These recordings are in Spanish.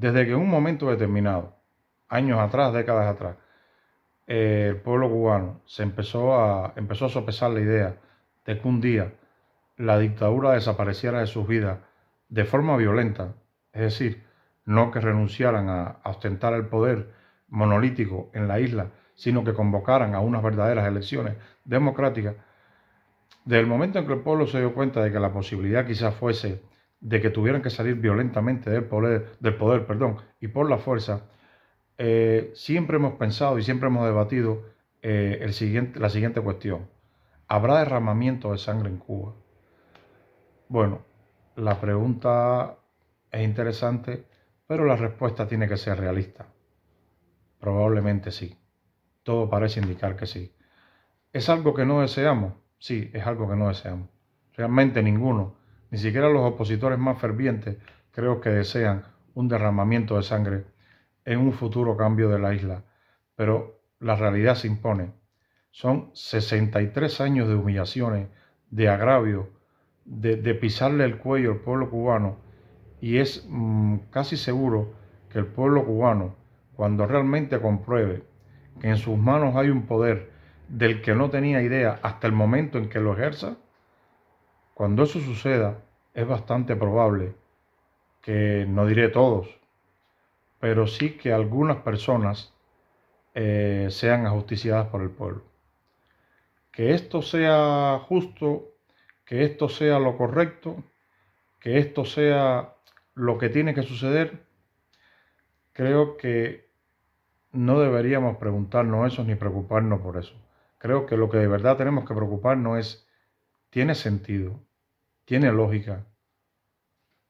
Desde que en un momento determinado, años atrás, décadas atrás, eh, el pueblo cubano se empezó a, empezó a sopesar la idea de que un día la dictadura desapareciera de sus vidas de forma violenta, es decir, no que renunciaran a, a ostentar el poder monolítico en la isla, sino que convocaran a unas verdaderas elecciones democráticas, desde el momento en que el pueblo se dio cuenta de que la posibilidad quizás fuese de que tuvieran que salir violentamente del poder, del poder perdón, y por la fuerza, eh, siempre hemos pensado y siempre hemos debatido eh, el siguiente, la siguiente cuestión. ¿Habrá derramamiento de sangre en Cuba? Bueno, la pregunta es interesante, pero la respuesta tiene que ser realista. Probablemente sí. Todo parece indicar que sí. ¿Es algo que no deseamos? Sí, es algo que no deseamos. Realmente ninguno ni siquiera los opositores más fervientes creo que desean un derramamiento de sangre en un futuro cambio de la isla, pero la realidad se impone. Son 63 años de humillaciones, de agravio, de, pisarle el cuello al pueblo cubano y es mm, casi seguro que el pueblo cubano, cuando realmente compruebe que en sus manos hay un poder del que no tenía idea hasta el momento en que lo ejerza, cuando eso suceda, es bastante probable que, no diré todos, pero sí que algunas personas eh, sean ajusticiadas por el pueblo. Que esto sea justo, que esto sea lo correcto, que esto sea lo que tiene que suceder, creo que no deberíamos preguntarnos eso ni preocuparnos por eso. Creo que lo que de verdad tenemos que preocuparnos es tiene sentido, tiene lógica.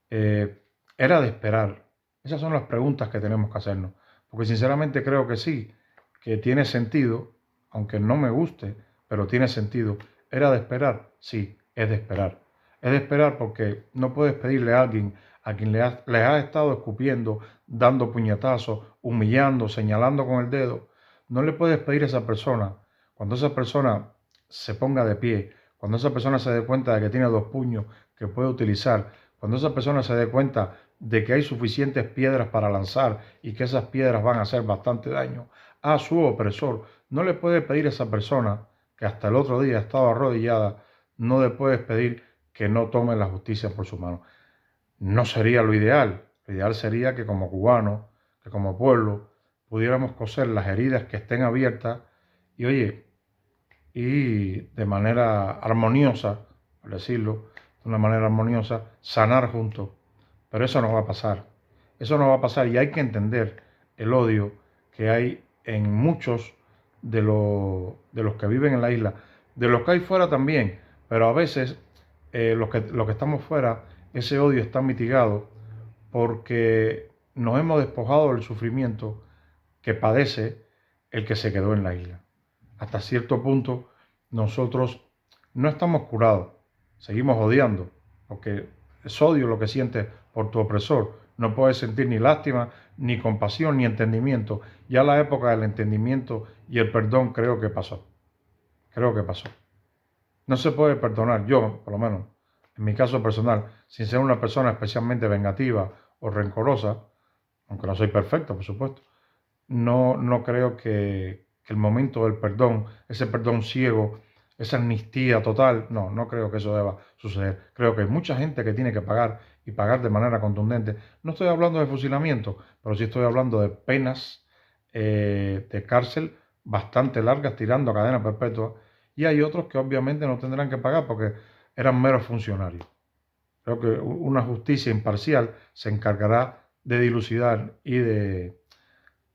Eh, ¿Era de esperar? Esas son las preguntas que tenemos que hacernos, porque sinceramente creo que sí, que tiene sentido, aunque no me guste, pero tiene sentido. ¿Era de esperar? Sí, es de esperar. Es de esperar porque no puedes pedirle a alguien a quien le has, ha estado escupiendo, dando puñetazos, humillando, señalando con el dedo, no le puedes pedir a esa persona, cuando esa persona se ponga de pie, cuando esa persona se dé cuenta de que tiene dos puños que puede utilizar, cuando esa persona se dé cuenta de que hay suficientes piedras para lanzar y que esas piedras van a hacer bastante daño a su opresor, no le puede pedir a esa persona que hasta el otro día estaba arrodillada, no le puedes pedir que no tome la justicia por su mano. No sería lo ideal. Lo ideal sería que como cubano, que como pueblo, pudiéramos coser las heridas que estén abiertas y, oye, y de manera armoniosa, por decirlo, de una manera armoniosa, sanar juntos. Pero eso no va a pasar. Eso no va a pasar y hay que entender el odio que hay en muchos de, de los que viven en la isla, de los que hay fuera también, pero a veces eh, los, que, los que estamos fuera, ese odio está mitigado porque nos hemos despojado del sufrimiento que padece el que se quedó en la isla hasta cierto punto nosotros no estamos curados, seguimos odiando, porque es odio lo que sientes por tu opresor. No puedes sentir ni lástima, ni compasión, ni entendimiento. Ya la época del entendimiento y el perdón creo que pasó. Creo que pasó. No se puede perdonar, yo por lo menos, en mi caso personal, sin ser una persona especialmente vengativa o rencorosa, aunque no soy perfecto, por supuesto, no, no creo que, el momento del perdón, ese perdón ciego, esa amnistía total, no, no creo que eso deba suceder. Creo que hay mucha gente que tiene que pagar y pagar de manera contundente. No estoy hablando de fusilamiento, pero sí estoy hablando de penas eh, de cárcel bastante largas, tirando a cadena perpetua. Y hay otros que obviamente no tendrán que pagar porque eran meros funcionarios. Creo que una justicia imparcial se encargará de dilucidar y de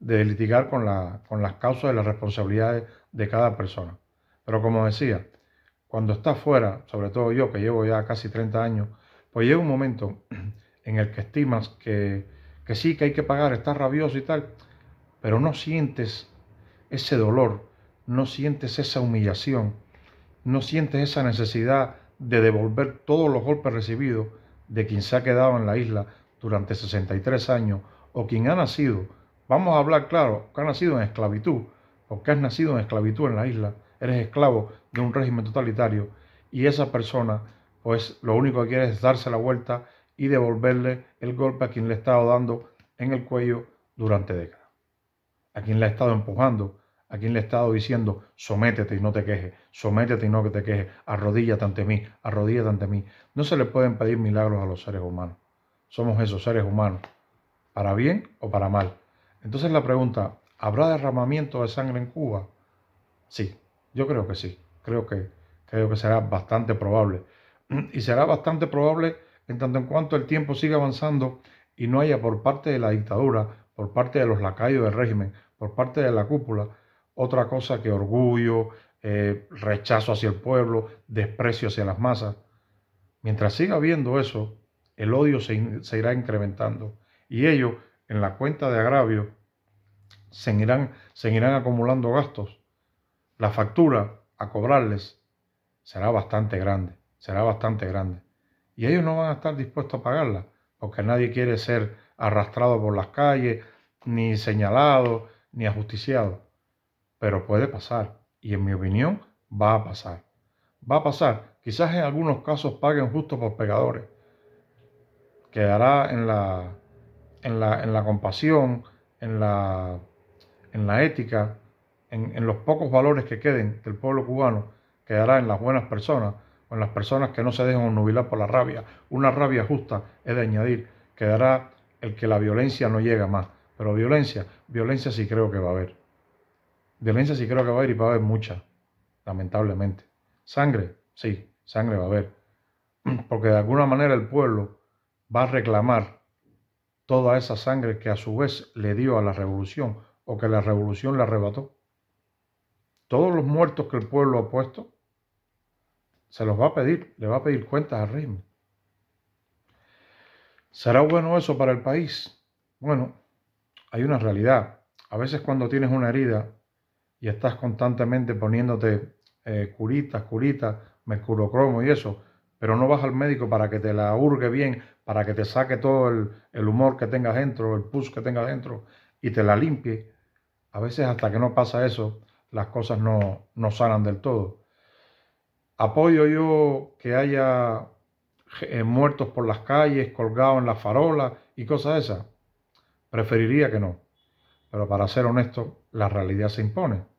de litigar con, la, con las causas y las responsabilidades de cada persona. Pero como decía, cuando estás fuera, sobre todo yo que llevo ya casi 30 años, pues llega un momento en el que estimas que, que sí, que hay que pagar, estás rabioso y tal, pero no sientes ese dolor, no sientes esa humillación, no sientes esa necesidad de devolver todos los golpes recibidos de quien se ha quedado en la isla durante 63 años o quien ha nacido Vamos a hablar claro, que has nacido en esclavitud, porque has nacido en esclavitud en la isla, eres esclavo de un régimen totalitario y esa persona, pues lo único que quiere es darse la vuelta y devolverle el golpe a quien le ha estado dando en el cuello durante décadas, a quien le ha estado empujando, a quien le ha estado diciendo, sométete y no te quejes, sométete y no que te quejes, arrodíllate ante mí, arrodíllate ante mí. No se le pueden pedir milagros a los seres humanos. Somos esos seres humanos, para bien o para mal entonces la pregunta, ¿habrá derramamiento de sangre en Cuba? Sí, yo creo que sí, creo que, creo que será bastante probable. Y será bastante probable en tanto en cuanto el tiempo siga avanzando y no haya por parte de la dictadura, por parte de los lacayos del régimen, por parte de la cúpula, otra cosa que orgullo, eh, rechazo hacia el pueblo, desprecio hacia las masas. Mientras siga habiendo eso, el odio se, se irá incrementando y ello en la cuenta de agravio, seguirán, seguirán acumulando gastos. La factura a cobrarles será bastante grande, será bastante grande. Y ellos no van a estar dispuestos a pagarla, porque nadie quiere ser arrastrado por las calles, ni señalado, ni ajusticiado. Pero puede pasar, y en mi opinión va a pasar. Va a pasar, quizás en algunos casos paguen justo por pecadores. Quedará en la en la, compasión, en la, en la ética, en, los pocos valores que queden del pueblo cubano, quedará en las buenas personas o en las personas que no se dejan nubilar por la rabia. Una rabia justa es de añadir, quedará el que la violencia no llega más. Pero violencia, violencia sí creo que va a haber. Violencia sí creo que va a haber y va a haber mucha, lamentablemente. Sangre, sí, sangre va a haber. Porque de alguna manera el pueblo va a reclamar toda esa sangre que a su vez le dio a la revolución o que la revolución le arrebató, todos los muertos que el pueblo ha puesto, se los va a pedir, le va a pedir cuentas al ritmo. ¿Será bueno eso para el país? Bueno, hay una realidad. A veces cuando tienes una herida y estás constantemente poniéndote eh, curitas, curitas, cromo y eso, pero no vas al médico para que te la hurgue bien, para que te saque todo el, humor que tengas dentro, el pus que tengas dentro y te la limpie. A veces hasta que no pasa eso, las cosas no, no sanan del todo. Apoyo yo que haya eh, muertos por las calles, colgados en las farolas y cosas esas. Preferiría que no. Pero para ser honesto, la realidad se impone.